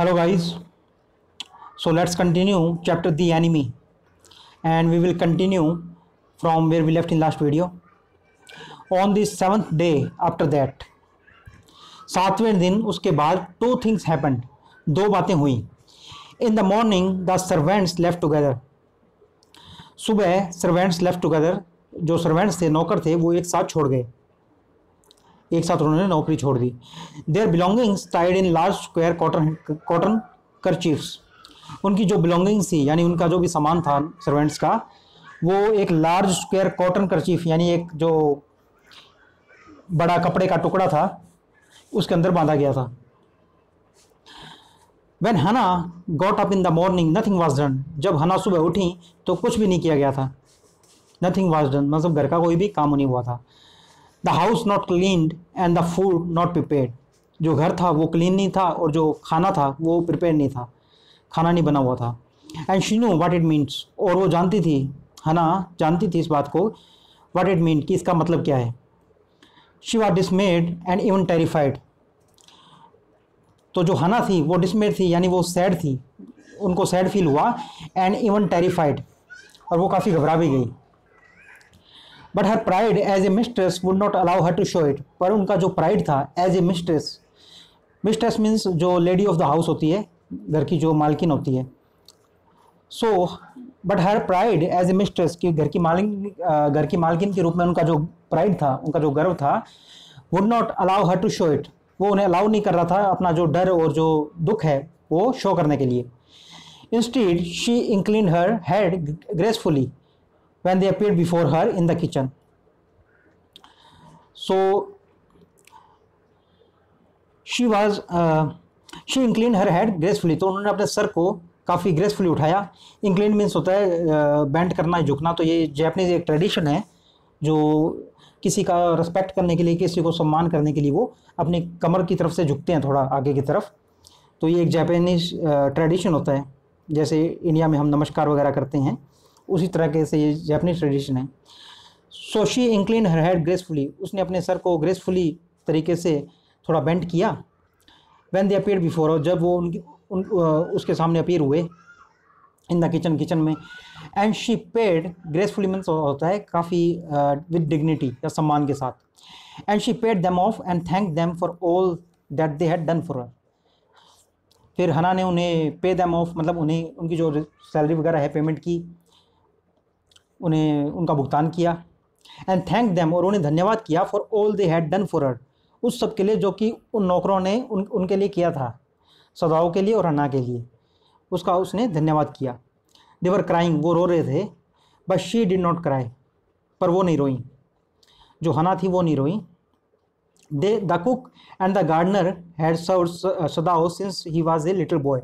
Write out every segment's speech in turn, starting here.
Hello guys so let's continue chapter the enemy and we will continue from where we left in last video on this seventh day after that सातवें दिन उसके बाद two things happen दो बातें हुई in the morning the servants left together सुबह servants left together जो servants थे नौकर थे वो एक साथ छोड़ गए एक साथ उन्होंने नौकरी छोड़ दी their belongings tied in large square cotton cotton kerchiefs उनकी जो बिलोंगिंग्स थी यानी उनका जो भी सामान था सर्वेंट्स का वो एक लार्ज स्क्वायर कॉटन करचीफ यानी एक जो बड़ा कपड़े का टुकड़ा था उसके अंदर बांधा गया था when Hana got up in the morning nothing was done जब हना सुबह उठी तो कुछ भी नहीं किया गया था नथिंग वॉज डन मतलब घर का कोई भी काम नहीं हुआ था the house not cleaned and the food not prepare जो घर था वो क्लीन नहीं था और जो खाना था वो प्रिपेयर नहीं था खाना नहीं बना हुआ था and she know what it means और वो जानती थी है ना जानती थी इस बात को वाट इट मीन कि इसका मतलब क्या है she was dismayed and even terrified तो जो हना थी वो डिसमेड थी यानी वो सैड थी उनको सैड फील हुआ एंड इवन टेरिफाइड और वो काफ़ी घबरा भी गई but her pride as a mistress would not allow her to show it पर उनका जो प्राइड था as a mistress mistress means जो लेडी ऑफ द हाउस होती है घर की जो मालकिन होती है so but her pride as a mistress की घर की मालिन घर की मालकिन के रूप में उनका जो प्राइड था उनका जो गर्व था would not allow her to show it वो उन्हें अलाउ नहीं कर रहा था अपना जो डर और जो दुख है वो शो करने के लिए instead she incline her head gracefully when they appeared before her in the kitchen. So she was uh, she inclined her head gracefully तो उन्होंने अपने सर को काफ़ी ग्रेसफुली उठाया इंक्लिन मीन्स होता है बैंड uh, करना झुकना तो ये जैपनीज एक ट्रेडिशन है जो किसी का रिस्पेक्ट करने के लिए किसी को सम्मान करने के लिए वो अपनी कमर की तरफ से झुकते हैं थोड़ा आगे की तरफ तो ये एक जापानीज ट्रेडिशन uh, होता है जैसे इंडिया में हम नमस्कार वगैरह करते हैं उसी तरह के से ये जैपनीज ट्रेडिशन है so she incline her head gracefully उसने अपने सर को ग्रेसफुली तरीके से थोड़ा बेंड किया वैन दे अपीयर बिफोर और जब वो उनकी उन उसके सामने अपीयर हुए इन द किचन किचन में and she paid gracefully means होता है काफ़ी विद डिग्निटी या सम्मान के साथ and she paid them off and thank them for all that they had done for फिर हना ने उन्हें पे दैम ऑफ मतलब उन्हें उनकी जो सैलरी वगैरह है पेमेंट की उन्हें उनका भुगतान किया एंड थैंक देम और उन्हें धन्यवाद किया for all they had done for her उस सब के लिए जो कि उन नौकरों ने उन उनके लिए किया था सदाओं के लिए और हना के लिए उसका उसने धन्यवाद किया देवर क्राइंग वो रो रहे थे but she did not cry पर वो नहीं रोई जो हना थी वो नहीं रोई they the cook and the gardener had served Sadao since he was a little boy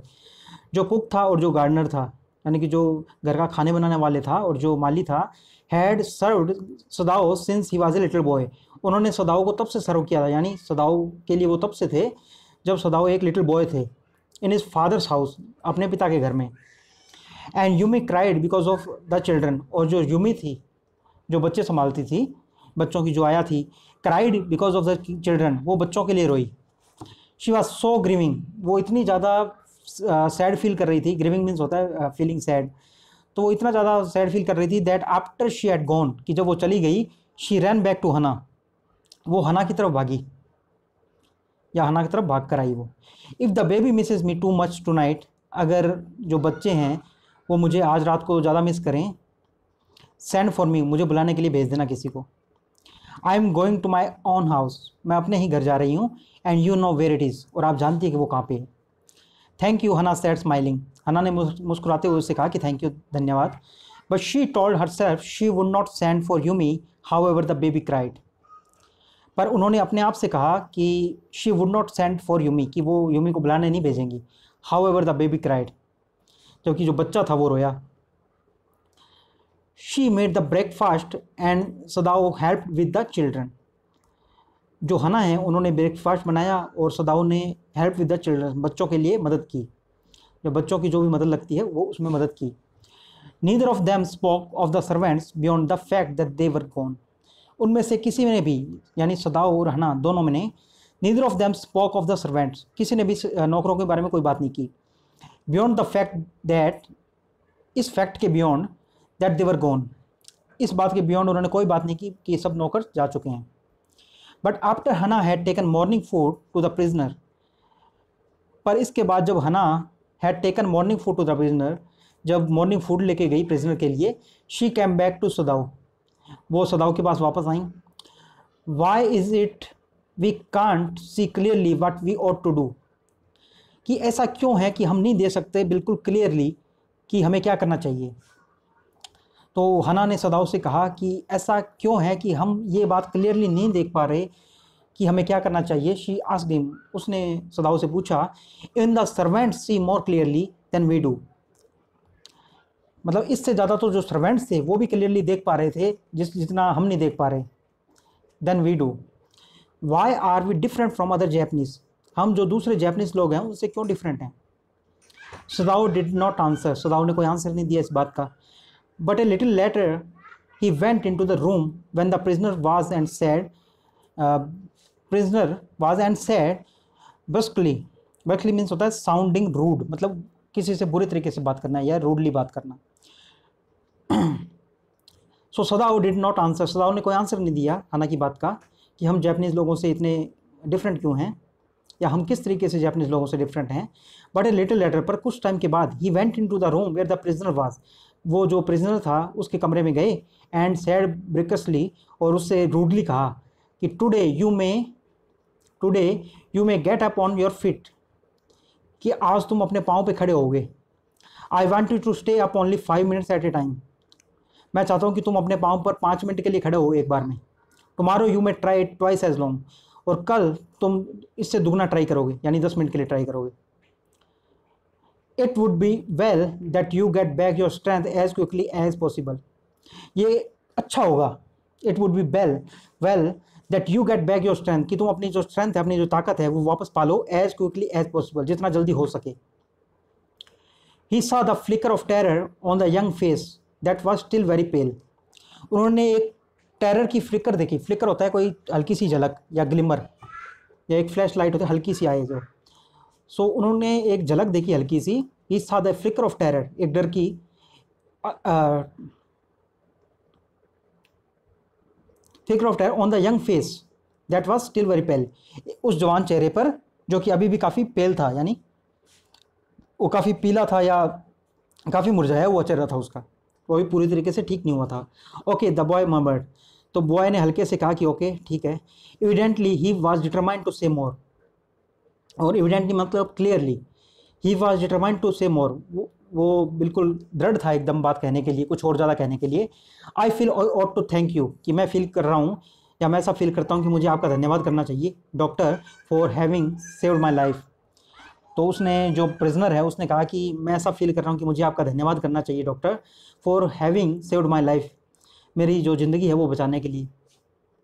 जो कुक था और जो गार्डनर था यानी कि जो घर का खाने बनाने वाले था और जो माली था had served Sadao since he was a little boy उन्होंने सदाओ को तब से सर्व किया था यानी सदाओ के लिए वो तब से थे जब सदाओ एक लिटिल बॉय थे इन इज़ फादर्स हाउस अपने पिता के घर में and Yumi cried because of the children और जो यूमी थी जो बच्चे संभालती थी बच्चों की जो आया थी cried because of the children वो बच्चों के लिए रोई शी वॉज सो ग्रीविंग वो इतनी ज़्यादा सैड uh, फील कर रही थी ग्रीविंग मीन्स होता है फीलिंग uh, सैड तो वो इतना ज़्यादा सैड फील कर रही थी that after she had gone कि जब वो चली गई शी रैन बैक टू हना वो हना की तरफ भागी या हना की तरफ भाग कर आई वो if the baby misses me too much tonight अगर जो बच्चे हैं वो मुझे आज रात को ज़्यादा मिस करें सेंड फॉर मी मुझे बुलाने के लिए भेज देना किसी को I am going to my own house मैं अपने ही घर जा रही हूँ and you know where it is और आप जानती है कि वो कहाँ पे है thank you Hana said smiling Hana ने मुस्कुराते हुए उससे कहा कि थैंक यू धन्यवाद but she told herself she would not send for Yumi however the baby cried पर उन्होंने अपने आप से कहा कि she would not send for Yumi कि वो यूमी को बुलाने नहीं भेजेंगी however the baby cried क्योंकि जो बच्चा था वो रोया she made the breakfast and Sadao help with the children जो हना है उन्होंने ब्रेकफास्ट बनाया और सदाओ ने हेल्प विद द चिल्ड्रन बच्चों के लिए मदद की जो बच्चों की जो भी मदद लगती है वो उसमें मदद की neither of them spoke of the servants beyond the fact that they were gone उनमें से किसी ने भी यानी सदाओ और हना दोनों में ने neither of them spoke of the servants किसी ने भी नौकरों के बारे में कोई बात नहीं की बियॉन्ड द फैक्ट दैट इस फैक्ट के बियॉन्ड दैट देवर गॉन इस बात के बियॉन्ड उन्होंने कोई बात नहीं की कि सब नौकर जा चुके हैं but after Hana had taken morning food to the prisoner पर इसके बाद जब Hana had taken morning food to the prisoner जब मॉर्निंग फूड लेके गई प्रिजनर के लिए she came back to Sadao वो सदाओ के पास वापस आई why is it we can't see clearly what we ought to do कि ऐसा क्यों है कि हम नहीं दे सकते बिल्कुल क्लियरली कि हमें क्या करना चाहिए तो हना ने सदाओ से कहा कि ऐसा क्यों है कि हम ये बात क्लियरली नहीं देख पा रहे कि हमें क्या करना चाहिए शी आस्ड उसने सदाओ से पूछा in the servant see more clearly than we do मतलब इससे ज़्यादा तो जो सर्वेंट्स थे वो भी क्लियरली देख पा रहे थे जिस जितना हम नहीं देख पा रहे than we do why are we different from other Japanese हम जो दूसरे जैपनीज़ लोग हैं उनसे क्यों डिफरेंट हैं Sadao did not answer Sadao ने कोई आंसर नहीं दिया इस बात का But a little later, he went into the room when the prisoner was and said, uh, prisoner was and said, brusquely, brusquely means होता है sounding rude, मतलब किसी से बुरे तरीके से बात करना या रूडली बात करना so Sadao did not answer Sadao ने कोई आंसर नहीं दिया हालांकि बात का कि हम जैपनीज़ लोगों से इतने डिफरेंट क्यों हैं या हम किस तरीके से जैपनीज़ लोगों से डिफरेंट हैं बट ए लिटिल लेटर पर कुछ टाइम के बाद he went into the room where the prisoner was वो जो प्रिजनर था उसके कमरे में गए एंड सैड ब्रिकसली और उससे रूडली कहा कि today you may today you may get up on your feet कि आज तुम अपने पाँव पे खड़े होगे I want you to stay up only five minutes at a time मैं चाहता हूँ कि तुम अपने पाँव पर पाँच मिनट के लिए खड़े हो एक बार में tomorrow you may try twice as long और कल तुम इससे दुगना ट्राई करोगे यानी दस मिनट के लिए ट्राई करोगे it would be well that you get back your strength as quickly as possible ये अच्छा होगा it would be well well that you get back your strength कि तुम अपनी जो स्ट्रेंथ है अपनी जो ताकत है वो वापस पालो एज क्विकली एज पॉसिबल जितना जल्दी हो सके he saw the flicker of terror on the young face that was still very pale उन्होंने एक टेरर की फ्लिकर देखी फ्लिकर होता है कोई हल्की सी झलक या ग्लिमर या एक फ्लैश लाइट होती है हल्की सी आए जो सो so, उन्होंने एक झलक देखी हल्की सी ही saw the flicker of terror एक डर की flicker of terror on the young face that was still very pale उस जवान चेहरे पर जो कि अभी भी काफ़ी पेल था यानी वो काफ़ी पीला था या काफ़ी मुरझाया हुआ चेहरा था उसका वो भी पूरी तरीके से ठीक नहीं हुआ था ओके द बॉय मर्मर्ड तो बॉय ने हल्के से कहा कि ओके ठीक है evidently he was determined to say more और एविडेंटली मतलब clearly he was determined to say more वो बिल्कुल दृढ़ था एकदम बात कहने के लिए कुछ और ज़्यादा कहने के लिए I feel ought to thank you कि मैं फील कर रहा हूँ या मैं ऐसा फील करता हूँ कि मुझे आपका धन्यवाद करना चाहिए doctor for having saved my life तो उसने जो प्रिजनर है उसने कहा कि मैं ऐसा फील कर रहा हूँ कि मुझे आपका धन्यवाद करना चाहिए doctor for having saved my life मेरी जो ज़िंदगी है वो बचाने के लिए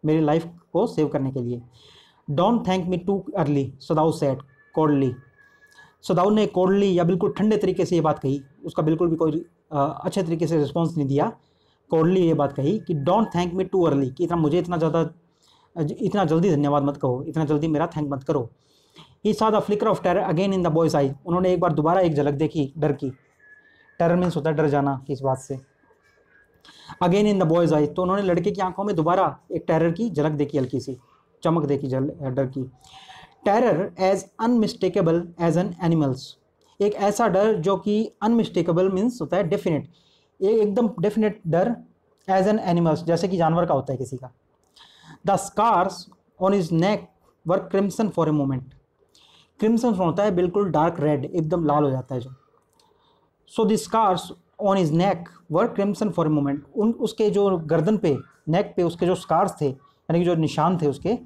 मेरी लाइफ को सेव करने के लिए don't thank me too early Sadao said coldly Sadao ने कोडली या बिल्कुल ठंडे तरीके से ये बात कही उसका बिल्कुल भी कोई आ, अच्छे तरीके से रिस्पॉन्स नहीं दिया कोडली ये बात कही कि don't thank me too early कि इतना मुझे इतना ज़्यादा इतना जल्दी धन्यवाद मत कहो इतना जल्दी मेरा थैंक मत करो he saw a flicker of terror again in the boy's eyes उन्होंने एक बार दोबारा एक झलक देखी डर की टेरर मीन्स होता है डर जाना किस बात से again in the boy's eyes तो उन्होंने लड़के की आंखों में दोबारा एक टेरर की झलक देखी हल्की सी चमक देखी जल डर की terror as unmistakable as an animal's एक ऐसा डर जो कि अनमिस्टेकेबल मीन्स होता है डेफिनेट एकदम डेफिनेट डर एज एन एनिमल्स जैसे कि जानवर का होता है किसी का the scars on his neck work crimson for a moment crimson होता है बिल्कुल डार्क रेड एकदम लाल हो जाता है जो so the scars on his neck work crimson for a moment उन उसके जो गर्दन पे नेक पे उसके जो स्कार्स थे यानी कि जो निशान थे उसके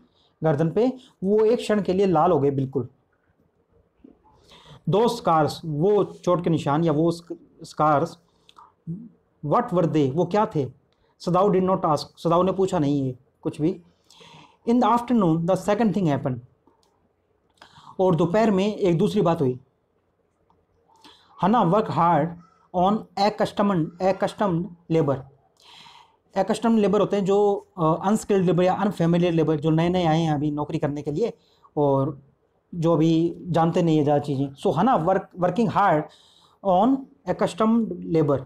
गर्दन पे वो एक क्षण के लिए लाल हो गए बिल्कुल दो स्कार्स वो चोट के निशान या वो स्कार्स वट वर दे वो क्या थे Sadao did not ask Sadao ने पूछा नहीं है कुछ भी in the afternoon the second thing happen और दोपहर में एक दूसरी बात हुई Hana work hard on a customed a custom labour accustom labour होते हैं जो अनस्किल्ड लेबर या अनफेमिलियर लेबर जो नए नए आए हैं अभी नौकरी करने के लिए और जो अभी जानते नहीं है ज़्यादा चीज़ें सो है ना work working hard on accustomed labour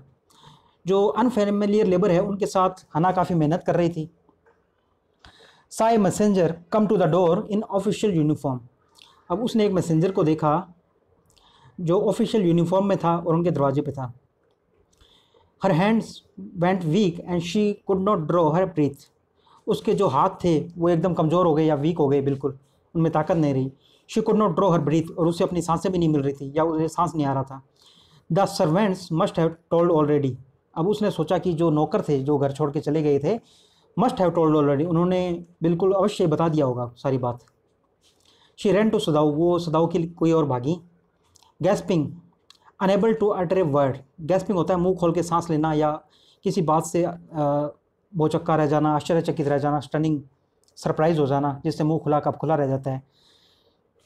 जो अनफेमिलियर लेबर है उनके साथ हना काफ़ी मेहनत कर रही थी साई messenger come to the door in official uniform अब उसने एक मैसेंजर को देखा जो ऑफिशियल यूनिफॉर्म में था और उनके दरवाजे पे था her hands went weak and she could not draw her breath उसके जो हाथ थे वो एकदम कमज़ोर हो गए या वीक हो गए बिल्कुल उनमें ताकत नहीं रही she could not draw her breath और उसे अपनी सांसें भी नहीं मिल रही थी या उसे सांस नहीं आ रहा था the servants must have told already अब उसने सोचा कि जो नौकर थे जो घर छोड़ के चले गए थे मस्ट हैव टोल्ड ऑलरेडी उन्होंने बिल्कुल अवश्य बता दिया होगा सारी बात शी रेंट टू सदाऊ वो सदाऊ की कोई और भागी gasping unable to utter a word gasping होता है मुंह खोल के सांस लेना या किसी बात से बोचक्का रह जाना आश्चर्यचकित रह जाना स्टनिंग सरप्राइज हो जाना जिससे मुंह खुला कब खुला रह जाता है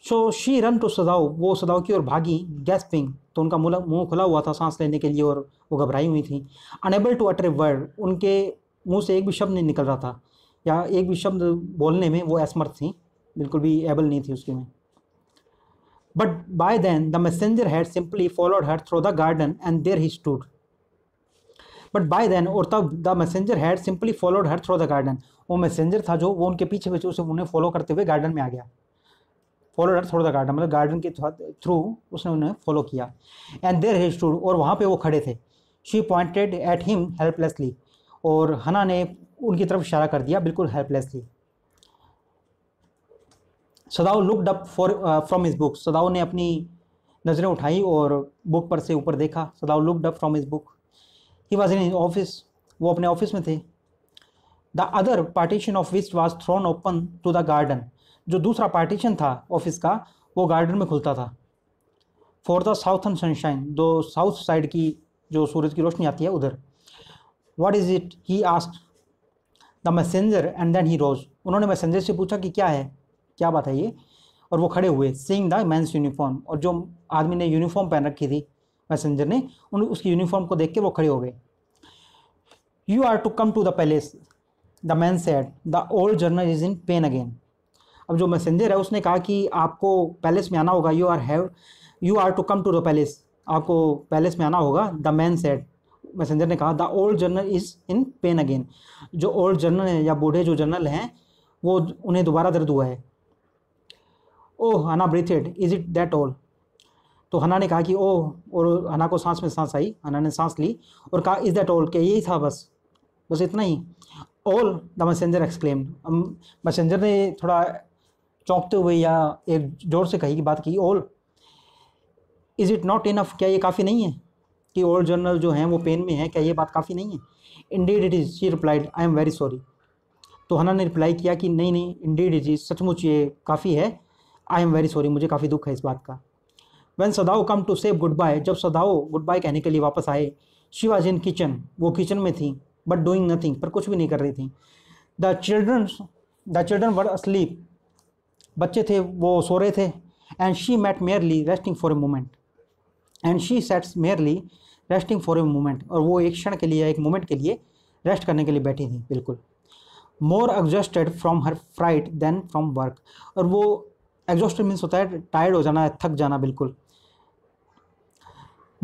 so she run to Sadao वो सदाओ की ओर भागी गैसपिंग तो उनका मुंह खुला हुआ था सांस लेने के लिए और वो घबराई हुई थी unable to utter a word उनके मुंह से एक भी शब्द नहीं निकल रहा था या एक भी शब्द बोलने में वो असमर्थ थी बिल्कुल भी एबल नहीं थी उसके में But by then the messenger had simply followed her through the garden and there he stood. But by then और तब the messenger had simply followed her through the garden वो मैसेंजर था जो वो उनके पीछे पीछे उसे उन्हें फॉलो करते हुए गार्डन में आ गया followed her through the garden मतलब गार्डन के थ्रू उसने उन्हें फॉलो किया एंड देर ही स्टूड और वहाँ पर वो खड़े थे she pointed at him helplessly और हना ने उनकी तरफ इशारा कर दिया बिल्कुल helplessly Sadao looked up for from his book Sadao ने अपनी नज़रें उठाई और बुक पर से ऊपर देखा Sadao looked up from his book he was in office वो अपने ऑफिस में थे the other partition of which was thrown open to the garden जो दूसरा पार्टीशन था ऑफिस का वो गार्डन में खुलता था फॉर द एंड सनशाइन दो साउथ साइड की जो सूरज की रोशनी आती है उधर what is it he asked the messenger and then he rose उन्होंने मैसेंजर से पूछा कि क्या है क्या बात है ये और वो खड़े हुए सींग द मैंस यूनिफॉर्म और जो आदमी ने यूनिफॉर्म पहन रखी थी मैसेंजर ने उन उसकी यूनिफॉर्म को देख के वो खड़े हो गए you are to come to the palace the man said the old general is in pain again अब जो मैसेंजर है उसने कहा कि आपको पैलेस में आना होगा you are have you are to come to the palace आपको पैलेस में आना होगा द मैन सेट मैसेंजर ने कहा the old general is in pain again जो ओल्ड जर्नल है या बूढ़े जो जर्नल हैं वो उन्हें दोबारा दर्द हुआ है oh Hana breathed is it that all तो हना ने कहा कि ओह और हना को सांस में सांस आई हना ने सांस ली और कहा इज़ दैट ऑल क्या यही था बस बस इतना ही all the messenger exclaim messenger ने थोड़ा चौंकते हुए या एक जोर से कही की बात की all is it not enough क्या ये काफ़ी नहीं है कि ओल्ड जर्नल जो हैं वो पेन में है क्या ये बात काफ़ी नहीं है indeed it is she replied I am very sorry तो हना ने रिप्लाई किया कि नहीं नहीं इंडीड इट इज़ सचमुच ये काफ़ी है आई एम वेरी सॉरी मुझे काफ़ी दुख है इस बात का when Sadao come to say goodbye जब सदाओ गुड बाय कहने के लिए वापस आए शी वॉज इन किचन वो किचन में थी बट डूइंग नथिंग पर कुछ भी नहीं कर रही थी the children the children were asleep बच्चे थे वो सो रहे थे and she met merely resting for a moment and she sets merely resting for a moment और वो एक क्षण के लिए एक मोमेंट के लिए रेस्ट करने के लिए बैठी थी बिल्कुल more exhausted from her fright than from work और वो एग्जॉस्टेड मीन्स होता है टायर्ड हो जाना है थक जाना बिल्कुल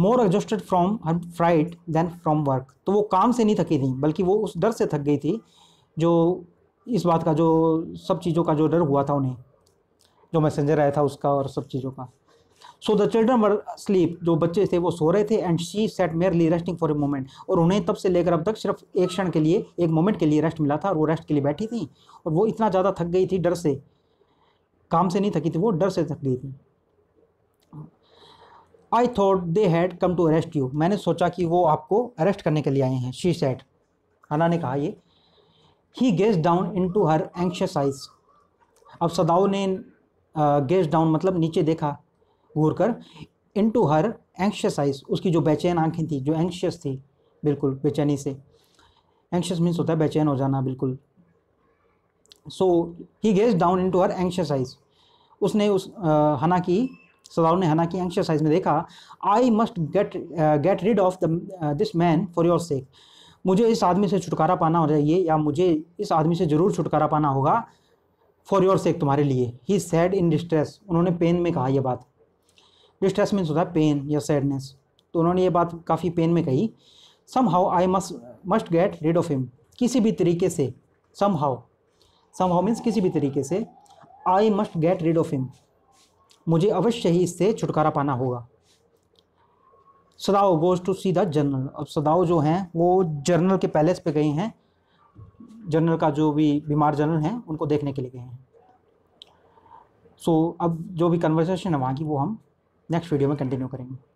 more exhausted from her fright than from work तो वो काम से नहीं थकी थी बल्कि वो उस डर से थक गई थी जो इस बात का जो सब चीज़ों का जो डर हुआ था उन्हें जो मैसेंजर आया था उसका और सब चीज़ों का so the children were sleep जो बच्चे थे वो सो रहे थे and she sat merely resting for a moment और उन्हें तब से लेकर अब तक सिर्फ एक क्षण के लिए एक मोमेंट के लिए रेस्ट मिला था और वो रेस्ट के लिए बैठी थी और वो इतना ज़्यादा थक गई थी डर से काम से नहीं थकी थी वो डर से थक गई थी I thought they had come to arrest you मैंने सोचा कि वो आपको अरेस्ट करने के लिए आए हैं शी सेट हना ने कहा ये he gazed down into her anxious eyes अब सदाओ ने गेस डाउन मतलब नीचे देखा घूर कर into her anxious eyes उसकी जो बेचैन आँखें थी जो एंक्शस थी बिल्कुल बेचैनी से एंक्शस मीन्स होता है बेचैन हो जाना बिल्कुल so he gazed down into her anxious eyes उसने उस हना की सदारो ने हना की एक्सरसाइज में देखा I must get get rid of the this man for your sake मुझे इस आदमी से छुटकारा पाना हो चाहिए या मुझे इस आदमी से ज़रूर छुटकारा पाना होगा फॉर योर सेक तुम्हारे लिए ही सैड इन डिस्ट्रेस उन्होंने पेन में कहा यह बात डिस्ट्रेस मीन्स होता है पेन या सैडनेस तो उन्होंने ये बात काफ़ी पेन में कही somehow I must must get rid of him किसी भी तरीके से somehow somehow means किसी भी तरीके से I must get rid of him मुझे अवश्य ही इससे छुटकारा पाना होगा Sadao goes to see the general अब सदाओ जो हैं वो जर्नल के पैलेस पे गए हैं जनरल का जो भी बीमार जनरल हैं उनको देखने के लिए गए हैं सो so, अब जो भी कन्वर्सेशन है वहाँ की वो हम नेक्स्ट वीडियो में कंटिन्यू करेंगे